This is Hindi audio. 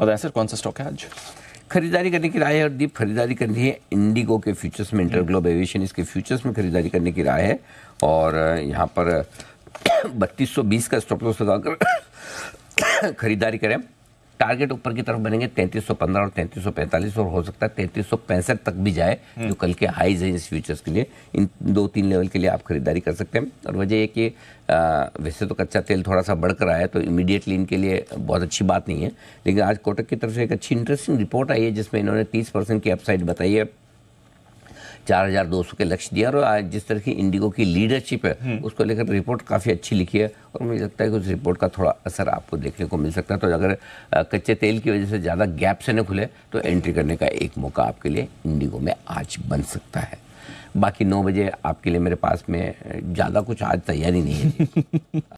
बताएं सर कौन सा स्टॉक है आज खरीदारी करने की राय है और दीप खरीदारी करनी है इंडिगो के फ्यूचर्स में इंटरग्लोब एविएशन इसके फ्यूचर्स में खरीदारी करने की राय है और यहाँ पर बत्तीस का स्टॉप लॉस लगाकर खरीदारी करें टारगेट ऊपर की तरफ बनेंगे 3315 और 3345 और हो सकता है 3365 तक भी जाए हम्म। जो कल के हाईज हैं इस फ्यूचर्स के लिए इन दो तीन लेवल के लिए आप खरीदारी कर सकते हैं और वजह ये कि वैसे तो कच्चा तेल थोड़ा सा बढ़कर आया तो इमीडिएटली इनके लिए बहुत अच्छी बात नहीं है लेकिन आज कोटक की तरफ से एक अच्छी इंटरेस्टिंग रिपोर्ट आई है जिसमें इन्होंने तीस की अपसाइड बताई है चार हजार दो सौ के लक्ष्य दिया और आज जिस तरह की इंडिगो की लीडरशिप है हम्म। उसको लेकर रिपोर्ट काफ़ी अच्छी लिखी है और मुझे लगता है कि उस रिपोर्ट का थोड़ा असर आपको देखने को मिल सकता है तो अगर कच्चे तेल की वजह से ज़्यादा गैप से न खुले तो एंट्री करने का एक मौका आपके लिए इंडिगो में आज बन सकता है बाकी नौ बजे आपके लिए मेरे पास में ज़्यादा कुछ आज तैयारी नहीं है